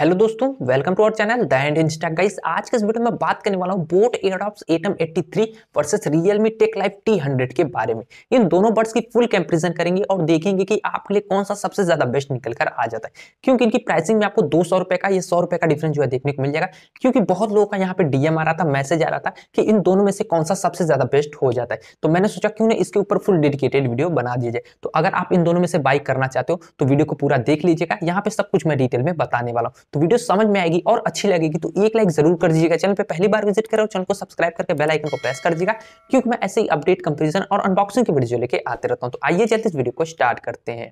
hello दोस्तों welcome to our channel the end insta guys आज के इस वीडियो में बात करने वाला हूँ boAt Airdopes atom 83 versus Realme tech Life T hundred के बारे में इन दोनों बर्ड्स की फुल कंपेरिजन करेंगे और देखेंगे कि आपके लिए कौन सा सबसे ज्यादा बेस्ट निकल कर आ जाता है क्योंकि इनकी प्राइसिंग में आपको दो सौ का या सौ का डिफरेंस जो है देखने को मिल जाएगा क्योंकि बहुत लोगों का यहाँ पे डीएम आ रहा था मैसेज आ रहा था कि इन दोनों में से कौन सा सबसे ज्यादा बेस्ट हो जाता है तो मैंने सोचा क्यों ना इसके ऊपर फुल डेडिकेटेड वीडियो बना दिया जाए तो अगर आप इन दोनों में से बाइक करना चाहते हो तो वीडियो को पूरा देख लीजिएगा यहाँ पे सब कुछ मैं डिटेल में बताने वाला हूँ तो वीडियो समझ में आएगी और अच्छी लगेगी तो एक लाइक जरूर कर दीजिएगा चैनल पर पहली बार विजिट करो चैनल को सब्सक्राइब करके बेल आइकन को प्रेस कर दीजिएगा क्योंकि मैं ऐसे ही अपडेट कंपेरिजन और अनबॉक्सिंग की वीडियो लेके आते रहता हूँ तो आइए जल्दी इस वीडियो को स्टार्ट करते हैं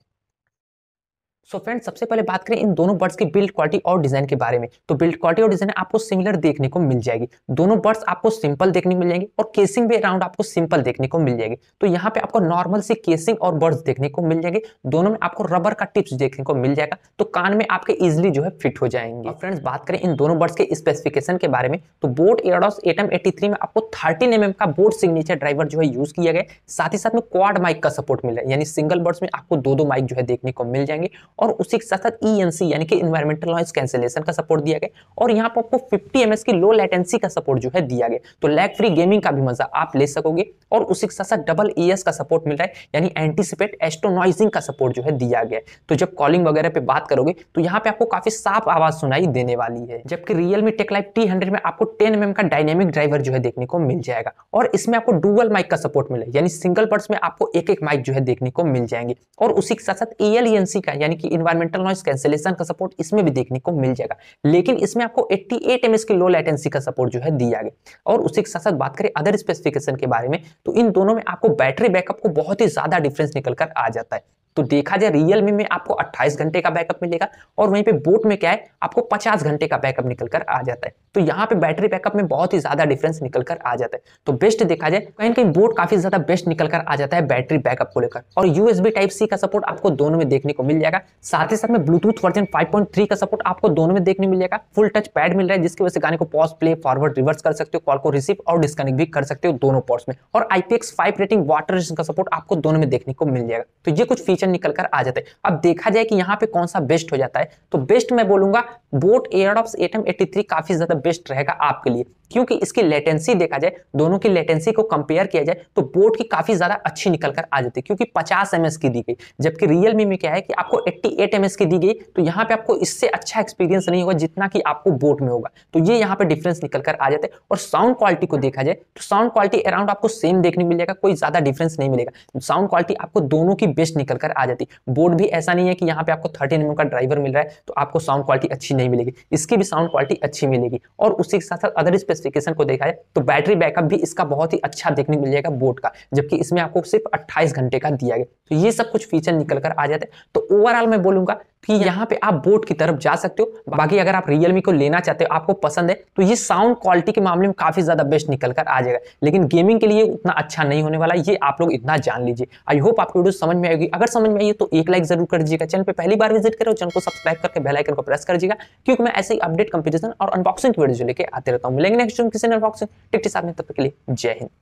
सो so फ्रेंड्स सबसे पहले बात करें इन दोनों बर्ड्स की बिल्ड क्वालिटी और डिजाइन के बारे में तो बिल्ड क्वालिटी और डिजाइन आपको सिमिलर देखने को मिल जाएगी दोनों बर्ड्स आपको सिंपल देखने को मिल जाएंगे और केसिंग भी अराउंड आपको सिंपल देखने को मिल जाएगी तो यहाँ पे आपको नॉर्मल सी केसिंग और बर्ड्स देखने को मिल जाएंगे दोनों में आपको रबर का टिप्स देखने को मिल जाएगा तो कान में आपके इजिली जो है फिट हो जाएंगे फ्रेंड्स बात करें इन दोनों बर्ड्स के स्पेसिफिकेशन के बारे में तो बोर्ड एडोस एटम एटी में आपको थर्टीन एम mm का बोर्ड सिग्नेचर ड्राइवर जो है यूज किया गया साथ ही साथ में क्वाड माइक का सपोर्ट मिल रहा है यानी सिंगल बर्ड्स में आपको दो दो माइक जो है देखने को मिल जाएंगे और उसी के साथ साथ ई यानी कि इन्वायरमेंटल नॉइज कैंसिलेशन का सपोर्ट दिया गया और यहाँ पर आपको फिफ्टी एम की लो लेटेंसी का सपोर्ट जो है दिया गया तो लैग फ्री गेमिंग का भी मजा आप ले सकोगे और उसी के साथ साथ डबल ई का सपोर्ट मिल रहा है यानी एंटीसिपेट एस्ट्रोनॉइजिंग का सपोर्ट जो है दिया गया तो जब कॉलिंग वगैरह पे बात करोगे तो यहाँ पे आपको काफी साफ आवाज सुनाई देने वाली है जबकि रियलमी मी टेकलाइट टी हंड्रेड में आपको टेन एम का डायनेमिक ड्राइवर जो है देखने को मिल जाएगा और इसमें आपको डुअल माइक का सपोर्ट मिला यानी सिंगल बर्ड्स में आपको एक एक माइक जो है देखने को मिल जाएंगे और उसी के साथ साथ ए एल का यानी कि कि इन्वायरमेंटल नॉइस कैंसिलेशन का सपोर्ट इसमें भी देखने को मिल जाएगा लेकिन इसमें आपको 88 एट की लो लेटेंसी का सपोर्ट जो है दिया गया और उसी के साथ साथ बात करें अदर स्पेसिफिकेशन के बारे में तो इन दोनों में आपको बैटरी बैकअप को बहुत ही ज्यादा डिफरेंस निकल कर आ जाता है तो देखा जाए रियलमी में आपको 28 घंटे का बैकअप मिलेगा और वहीं पे बोट में क्या है आपको 50 घंटे का बैकअप निकल कर आ जाता है तो यहाँ पे बैटरी बैकअप में बहुत ही ज्यादा डिफरेंस निकल कर आ जाता है तो बेस्ट देखा जाए कहीं कहीं बोट काफी ज्यादा बेस्ट निकल कर आ जाता है बैटरी बैकअप को लेकर और यूएसबी टाइप सी का सपोर्ट आपको दोनों में देखने को मिल जाएगा साथ ही साथ में ब्लूटूथ वर्जन फाइव का सपोर्ट आपको दोनों में देखने मिल जाएगा फुल टच पैड मिल रहा है जिसकी वजह से गाने को पॉज प्ले फॉरवर्ड रिवर्स कर सकते हो कॉल को रिसीव और डिस्कनेक्ट भी कर सकते हो दोनों पॉर्ट्स में और आईपीएक्स फाइव रेटिंग वाटर का सपोर्ट आपको दोनों में देखने को मिल जाएगा तो ये कुछ फीचर क्वेश्चन निकल कर आ जाते अब देखा जाए कि यहाँ पे कौन सा बेस्ट हो जाता है तो बेस्ट मैं बोलूंगा boAt Airdopes atom eighty काफी ज्यादा बेस्ट रहेगा आपके लिए क्योंकि इसकी लेटेंसी देखा जाए दोनों की लेटेंसी को कंपेयर किया जाए तो बोट की काफ़ी ज़्यादा अच्छी निकल कर आ जाती है क्योंकि 50 एम की दी गई जबकि रियलमी में क्या है कि आपको 88 एम की दी गई तो यहाँ पे आपको इससे अच्छा एक्सपीरियंस नहीं होगा जितना कि आपको बोट में होगा तो ये यहाँ पे डिफरेंस निकल कर आ जाते और साउंड क्वालिटी को देखा जाए तो साउंड क्वालिटी अराउंड आपको सेम देखने मिल जाएगा कोई ज़्यादा डिफरेंस नहीं मिलेगा साउंड क्वालिटी आपको दोनों की बेस्ट निकल कर आ जाती बोर्ड भी ऐसा नहीं है कि यहाँ पे आपको थर्टीन एम का ड्राइवर मिल रहा है तो आपको साउंड क्वालिटी अच्छी नहीं मिलेगी इसकी भी साउंड क्वालिटी अच्छी मिलेगी और उसी के साथ साथ अदर स्पेस स्पेसिफिकेशन को देखा है तो बैटरी बैकअप भी इसका बहुत ही अच्छा देखने मिल जाएगा बोट का जबकि इसमें आपको सिर्फ अट्ठाईस घंटे का दिया गया तो ये सब कुछ फीचर निकल कर आ जाते हैं तो ओवरऑल मैं बोलूंगा कि यहाँ पे आप बोट की तरफ जा सकते हो बाकी अगर आप रियलमी को लेना चाहते हो आपको पसंद है तो ये साउंड क्वालिटी के मामले में काफी ज्यादा बेस्ट निकल कर आ जाएगा लेकिन गेमिंग के लिए उतना अच्छा नहीं होने वाला ये आप लोग इतना जान लीजिए आई होप आपको वीडियो समझ में आएगी अगर समझ में आई तो एक लाइक जरूर कर दीजिएगा चैनल पर पहली बार विजिट करो चैनल को सब्सक्राइब करके बेलाइकन को प्रेस कर दीजिएगा क्योंकि मैं ऐसे ही अपडेट कंपेरिजन और अनबॉक्सिंग की वीडियो लेकर आते रहता हूँ मिलेंगे नेक्स्ट किसी अनबॉक्सिंग टिकट साथ में तब के लिए जय हिंद